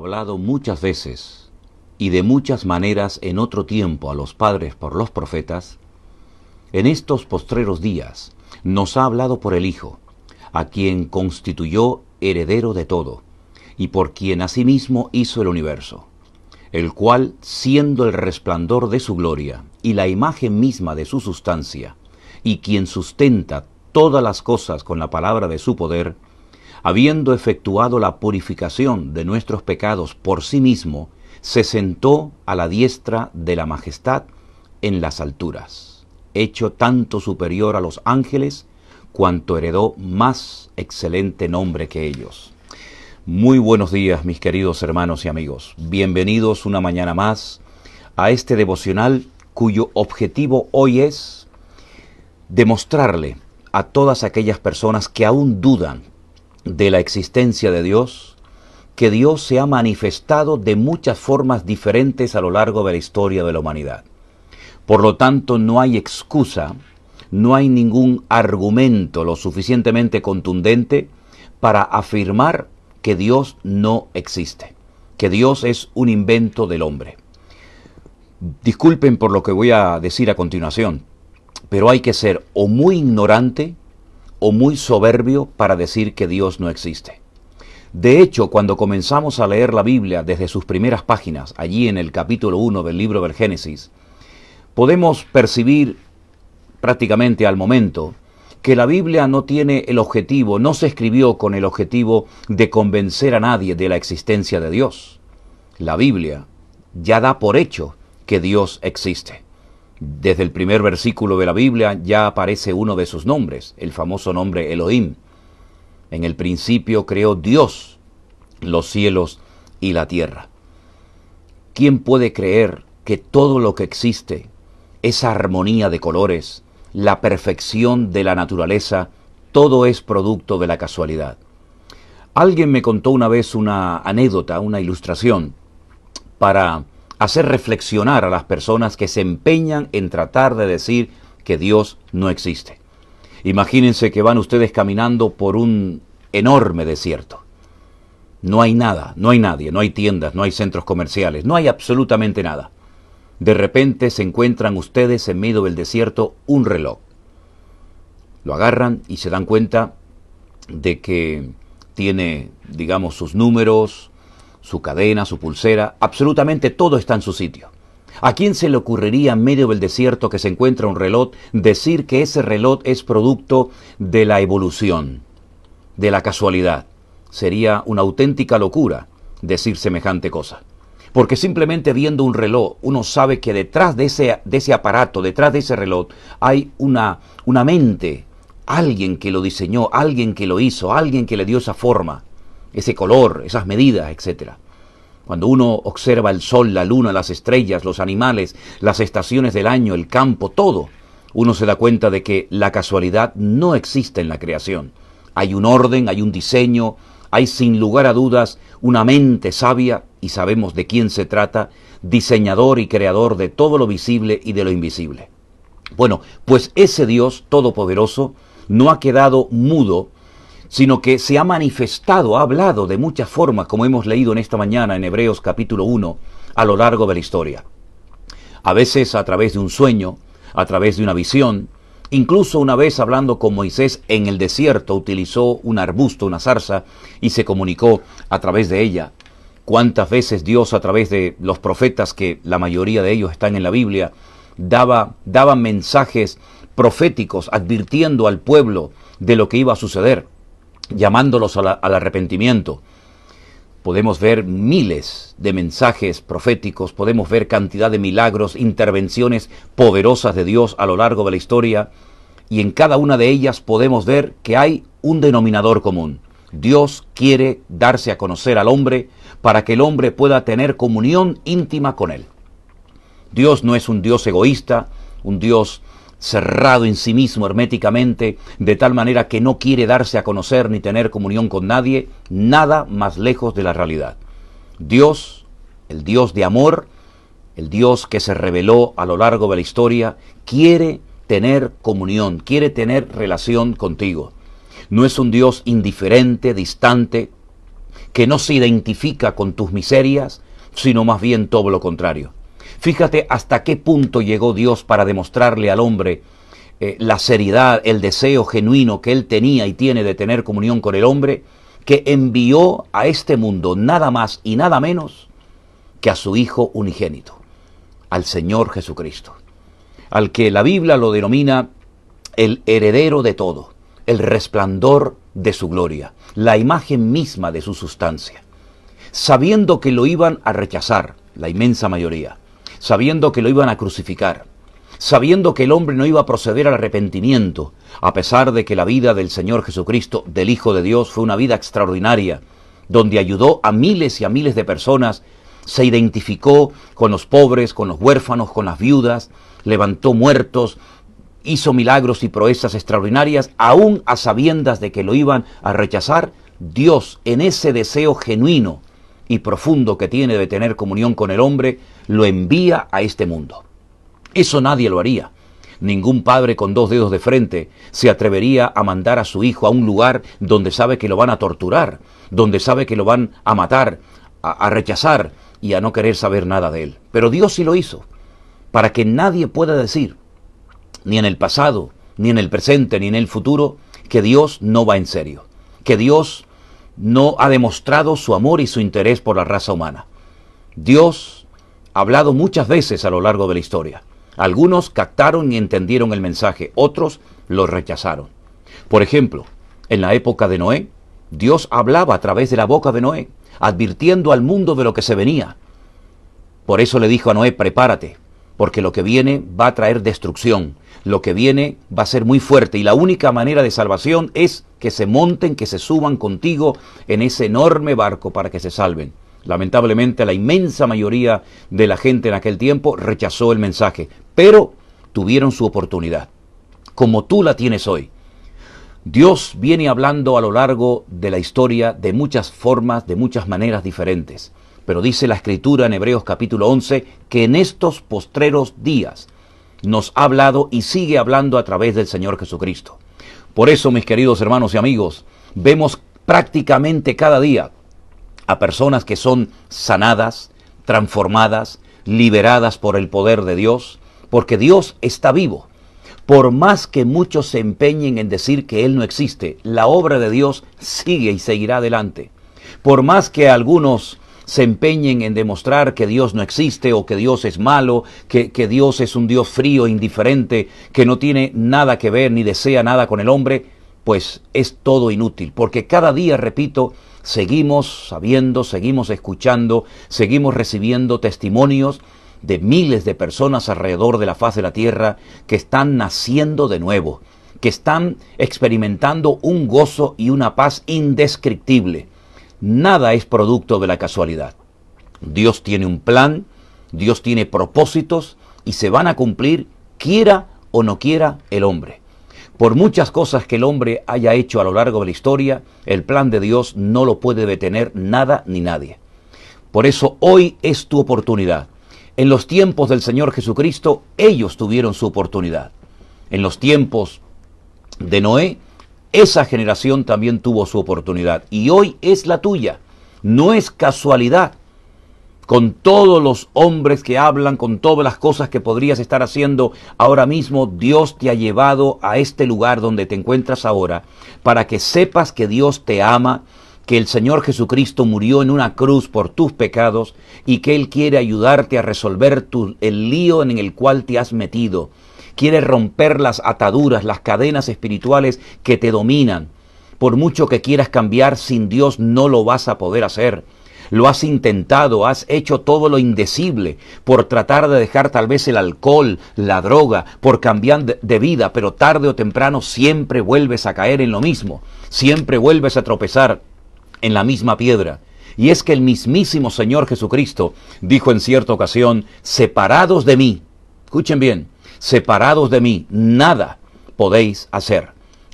hablado muchas veces y de muchas maneras en otro tiempo a los padres por los profetas, en estos postreros días nos ha hablado por el Hijo, a quien constituyó heredero de todo, y por quien asimismo hizo el universo, el cual, siendo el resplandor de su gloria y la imagen misma de su sustancia, y quien sustenta todas las cosas con la palabra de su poder, habiendo efectuado la purificación de nuestros pecados por sí mismo, se sentó a la diestra de la majestad en las alturas, hecho tanto superior a los ángeles, cuanto heredó más excelente nombre que ellos. Muy buenos días mis queridos hermanos y amigos, bienvenidos una mañana más a este devocional cuyo objetivo hoy es demostrarle a todas aquellas personas que aún dudan de la existencia de Dios, que Dios se ha manifestado de muchas formas diferentes a lo largo de la historia de la humanidad. Por lo tanto, no hay excusa, no hay ningún argumento lo suficientemente contundente para afirmar que Dios no existe, que Dios es un invento del hombre. Disculpen por lo que voy a decir a continuación, pero hay que ser o muy ignorante o muy soberbio para decir que Dios no existe. De hecho, cuando comenzamos a leer la Biblia desde sus primeras páginas, allí en el capítulo 1 del libro del Génesis, podemos percibir prácticamente al momento que la Biblia no tiene el objetivo, no se escribió con el objetivo de convencer a nadie de la existencia de Dios. La Biblia ya da por hecho que Dios existe. Desde el primer versículo de la Biblia ya aparece uno de sus nombres, el famoso nombre Elohim. En el principio creó Dios los cielos y la tierra. ¿Quién puede creer que todo lo que existe, esa armonía de colores, la perfección de la naturaleza, todo es producto de la casualidad? Alguien me contó una vez una anécdota, una ilustración, para hacer reflexionar a las personas que se empeñan en tratar de decir que Dios no existe. Imagínense que van ustedes caminando por un enorme desierto. No hay nada, no hay nadie, no hay tiendas, no hay centros comerciales, no hay absolutamente nada. De repente se encuentran ustedes en medio del desierto un reloj. Lo agarran y se dan cuenta de que tiene, digamos, sus números, su cadena, su pulsera, absolutamente todo está en su sitio. ¿A quién se le ocurriría en medio del desierto que se encuentra un reloj decir que ese reloj es producto de la evolución, de la casualidad? Sería una auténtica locura decir semejante cosa. Porque simplemente viendo un reloj uno sabe que detrás de ese, de ese aparato, detrás de ese reloj, hay una, una mente, alguien que lo diseñó, alguien que lo hizo, alguien que le dio esa forma ese color, esas medidas, etc. Cuando uno observa el sol, la luna, las estrellas, los animales, las estaciones del año, el campo, todo, uno se da cuenta de que la casualidad no existe en la creación. Hay un orden, hay un diseño, hay sin lugar a dudas una mente sabia, y sabemos de quién se trata, diseñador y creador de todo lo visible y de lo invisible. Bueno, pues ese Dios todopoderoso no ha quedado mudo sino que se ha manifestado, ha hablado de muchas formas, como hemos leído en esta mañana en Hebreos capítulo 1, a lo largo de la historia. A veces a través de un sueño, a través de una visión, Incluso una vez hablando con Moisés en el desierto utilizó un arbusto, una zarza, y se comunicó a través de ella. Cuántas veces Dios a través de los profetas, que la mayoría de ellos están en la Biblia, daba, daba mensajes proféticos advirtiendo al pueblo de lo que iba a suceder llamándolos al arrepentimiento. Podemos ver miles de mensajes proféticos, podemos ver cantidad de milagros, intervenciones poderosas de Dios a lo largo de la historia, y en cada una de ellas podemos ver que hay un denominador común. Dios quiere darse a conocer al hombre para que el hombre pueda tener comunión íntima con él. Dios no es un Dios egoísta, un Dios cerrado en sí mismo herméticamente, de tal manera que no quiere darse a conocer ni tener comunión con nadie, nada más lejos de la realidad. Dios, el Dios de amor, el Dios que se reveló a lo largo de la historia, quiere tener comunión, quiere tener relación contigo. No es un Dios indiferente, distante, que no se identifica con tus miserias, sino más bien todo lo contrario. Fíjate hasta qué punto llegó Dios para demostrarle al hombre eh, la seriedad, el deseo genuino que él tenía y tiene de tener comunión con el hombre, que envió a este mundo nada más y nada menos que a su Hijo unigénito, al Señor Jesucristo, al que la Biblia lo denomina el heredero de todo, el resplandor de su gloria, la imagen misma de su sustancia, sabiendo que lo iban a rechazar la inmensa mayoría, sabiendo que lo iban a crucificar, sabiendo que el hombre no iba a proceder al arrepentimiento, a pesar de que la vida del Señor Jesucristo, del Hijo de Dios, fue una vida extraordinaria, donde ayudó a miles y a miles de personas, se identificó con los pobres, con los huérfanos, con las viudas, levantó muertos, hizo milagros y proezas extraordinarias, aún a sabiendas de que lo iban a rechazar, Dios, en ese deseo genuino y profundo que tiene de tener comunión con el hombre, lo envía a este mundo. Eso nadie lo haría. Ningún padre con dos dedos de frente se atrevería a mandar a su hijo a un lugar donde sabe que lo van a torturar, donde sabe que lo van a matar, a, rechazar y a no querer saber nada de él. Pero Dios sí lo hizo, para que nadie pueda decir, ni en el pasado, ni en el presente, ni en el futuro, que Dios no va en serio, que Dios no ha demostrado su amor y su interés por la raza humana. Dios hablado muchas veces a lo largo de la historia. Algunos captaron y entendieron el mensaje, otros lo rechazaron. Por ejemplo, en la época de Noé, Dios hablaba a través de la boca de Noé, advirtiendo al mundo de lo que se venía. Por eso le dijo a Noé, prepárate, porque lo que viene va a traer destrucción, lo que viene va a ser muy fuerte y la única manera de salvación es que se monten, que se suban contigo en ese enorme barco para que se salven. Lamentablemente la inmensa mayoría de la gente en aquel tiempo rechazó el mensaje, pero tuvieron su oportunidad, como tú la tienes hoy. Dios viene hablando a lo largo de la historia de muchas formas, de muchas maneras diferentes, pero dice la escritura en Hebreos capítulo 11 que en estos postreros días nos ha hablado y sigue hablando a través del Señor Jesucristo. Por eso, mis queridos hermanos y amigos, vemos prácticamente cada día a personas que son sanadas, transformadas, liberadas por el poder de Dios, porque Dios está vivo. Por más que muchos se empeñen en decir que Él no existe, la obra de Dios sigue y seguirá adelante. Por más que algunos se empeñen en demostrar que Dios no existe o que Dios es malo, que, Dios es un Dios frío, indiferente, que no tiene nada que ver ni desea nada con el hombre, pues es todo inútil, porque cada día, repito, Seguimos sabiendo, seguimos escuchando, seguimos recibiendo testimonios de miles de personas alrededor de la faz de la tierra que están naciendo de nuevo, que están experimentando un gozo y una paz indescriptible. Nada es producto de la casualidad. Dios tiene un plan, Dios tiene propósitos y se van a cumplir quiera o no quiera el hombre. Por muchas cosas que el hombre haya hecho a lo largo de la historia, el plan de Dios no lo puede detener nada ni nadie. Por eso hoy es tu oportunidad. En los tiempos del Señor Jesucristo, ellos tuvieron su oportunidad. En los tiempos de Noé, esa generación también tuvo su oportunidad. Y hoy es la tuya. No es casualidad con todos los hombres que hablan, con todas las cosas que podrías estar haciendo ahora mismo, Dios te ha llevado a este lugar donde te encuentras ahora, para que sepas que Dios te ama, que el Señor Jesucristo murió en una cruz por tus pecados y que Él quiere ayudarte a resolver el lío en el cual te has metido. Quiere romper las ataduras, las cadenas espirituales que te dominan. Por mucho que quieras cambiar, sin Dios no lo vas a poder hacer. Lo has intentado, has hecho todo lo indecible por tratar de dejar tal vez el alcohol, la droga, por cambiar de vida, pero tarde o temprano siempre vuelves a caer en lo mismo, siempre vuelves a tropezar en la misma piedra. Y es que el mismísimo Señor Jesucristo dijo en cierta ocasión, separados de mí, escuchen bien, separados de mí, nada podéis hacer.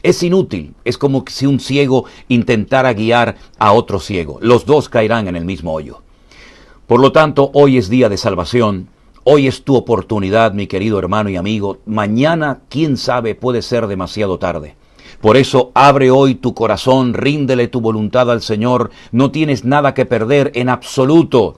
Es inútil, es como si un ciego intentara guiar a otro ciego. Los dos caerán en el mismo hoyo. Por lo tanto, hoy es día de salvación. Hoy es tu oportunidad, mi querido hermano y amigo. Mañana, quién sabe, puede ser demasiado tarde. Por eso abre hoy tu corazón, ríndele tu voluntad al Señor. No tienes nada que perder en absoluto.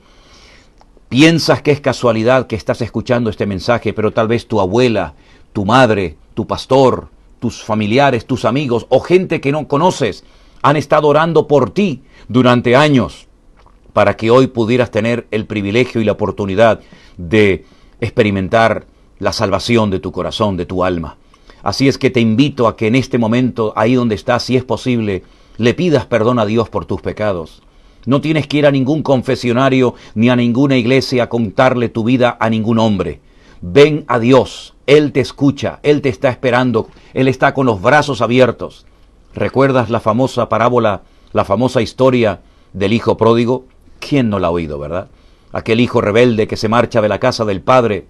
Piensas que es casualidad que estás escuchando este mensaje, pero tal vez tu abuela, tu madre, tu pastor, tus familiares, tus amigos o gente que no conoces han estado orando por ti durante años para que hoy pudieras tener el privilegio y la oportunidad de experimentar la salvación de tu corazón, de tu alma. Así es que te invito a que en este momento, ahí donde estás, si es posible, le pidas perdón a Dios por tus pecados. No tienes que ir a ningún confesionario ni a ninguna iglesia a contarle tu vida a ningún hombre. Ven a Dios él te escucha, Él te está esperando, Él está con los brazos abiertos. ¿Recuerdas la famosa parábola, la famosa historia del hijo pródigo? ¿Quién no la ha oído, verdad? Aquel hijo rebelde que se marcha de la casa del padre,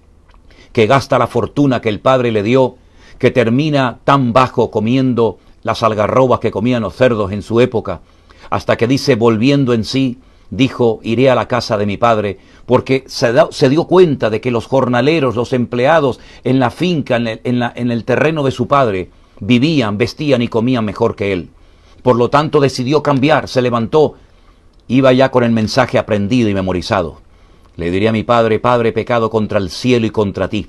que gasta la fortuna que el padre le dio, que termina tan bajo comiendo las algarrobas que comían los cerdos en su época, hasta que dice, volviendo en sí, dijo, iré a la casa de mi padre, porque se, dio cuenta de que los jornaleros, los empleados en la finca, en el, terreno de su padre, vivían, vestían y comían mejor que él. Por lo tanto decidió cambiar, se levantó, iba ya con el mensaje aprendido y memorizado. Le diré a mi padre, Padre, pecado contra el cielo y contra ti.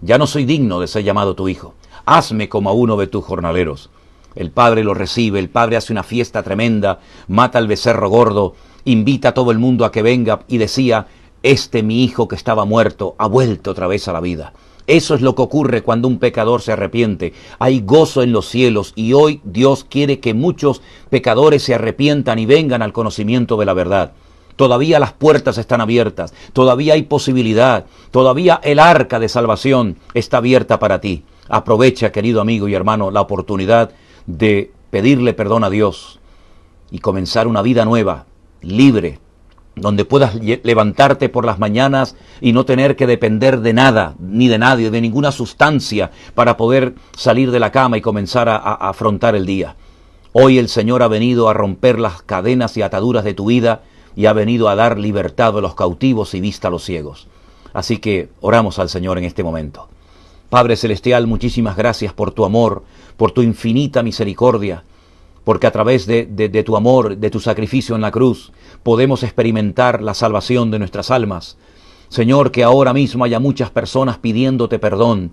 Ya no soy digno de ser llamado tu hijo. Hazme como a uno de tus jornaleros. El padre lo recibe, el padre hace una fiesta tremenda, mata al becerro gordo, invita a todo el mundo a que venga y decía, este mi hijo que estaba muerto ha vuelto otra vez a la vida. Eso es lo que ocurre cuando un pecador se arrepiente. Hay gozo en los cielos y hoy Dios quiere que muchos pecadores se arrepientan y vengan al conocimiento de la verdad. Todavía las puertas están abiertas, todavía hay posibilidad, todavía el arca de salvación está abierta para ti. Aprovecha, querido amigo y hermano, la oportunidad de pedirle perdón a Dios y comenzar una vida nueva, libre, donde puedas levantarte por las mañanas y no tener que depender de nada, ni de nadie, de ninguna sustancia para poder salir de la cama y comenzar a, afrontar el día. Hoy el Señor ha venido a romper las cadenas y ataduras de tu vida y ha venido a dar libertad a los cautivos y vista a los ciegos. Así que oramos al Señor en este momento. Padre Celestial, muchísimas gracias por tu amor, por tu infinita misericordia, porque a través de, de, tu amor, de tu sacrificio en la cruz, podemos experimentar la salvación de nuestras almas. Señor, que ahora mismo haya muchas personas pidiéndote perdón,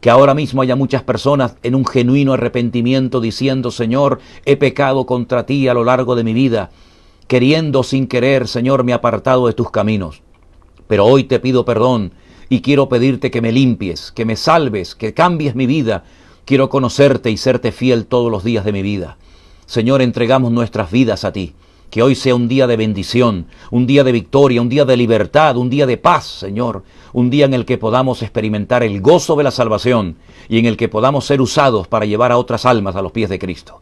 que ahora mismo haya muchas personas en un genuino arrepentimiento diciendo, Señor, he pecado contra ti a lo largo de mi vida, queriendo sin querer, Señor, me he apartado de tus caminos. Pero hoy te pido perdón y quiero pedirte que me limpies, que me salves, que cambies mi vida. Quiero conocerte y serte fiel todos los días de mi vida. Señor, entregamos nuestras vidas a ti. Que hoy sea un día de bendición, un día de victoria, un día de libertad, un día de paz, Señor. Un día en el que podamos experimentar el gozo de la salvación y en el que podamos ser usados para llevar a otras almas a los pies de Cristo.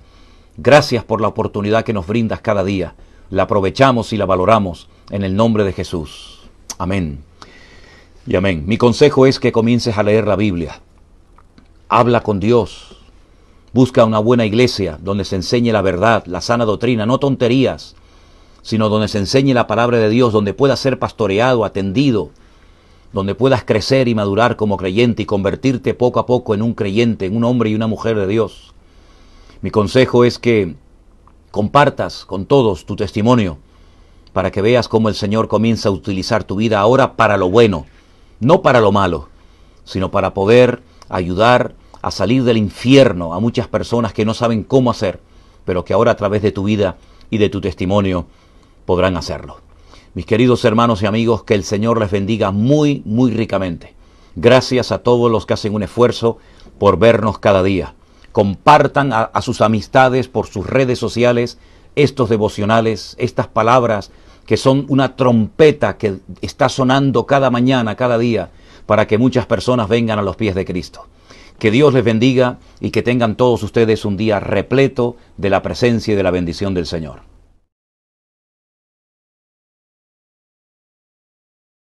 Gracias por la oportunidad que nos brindas cada día. La aprovechamos y la valoramos en el nombre de Jesús. Amén. Y amén. Mi consejo es que comiences a leer la Biblia. Habla con Dios. Busca una buena iglesia donde se enseñe la verdad, la sana doctrina, no tonterías, sino donde se enseñe la palabra de Dios, donde puedas ser pastoreado, atendido, donde puedas crecer y madurar como creyente y convertirte poco a poco en un creyente, en un hombre y una mujer de Dios. Mi consejo es que compartas con todos tu testimonio para que veas cómo el Señor comienza a utilizar tu vida ahora para lo bueno, no para lo malo, sino para poder ayudar a salir del infierno a muchas personas que no saben cómo hacer, pero que ahora a través de tu vida y de tu testimonio podrán hacerlo. Mis queridos hermanos y amigos, que el Señor les bendiga muy, muy ricamente. Gracias a todos los que hacen un esfuerzo por vernos cada día. Compartan a, sus amistades por sus redes sociales estos devocionales, estas palabras que son una trompeta que está sonando cada mañana, cada día, para que muchas personas vengan a los pies de Cristo. Que Dios les bendiga y que tengan todos ustedes un día repleto de la presencia y de la bendición del Señor.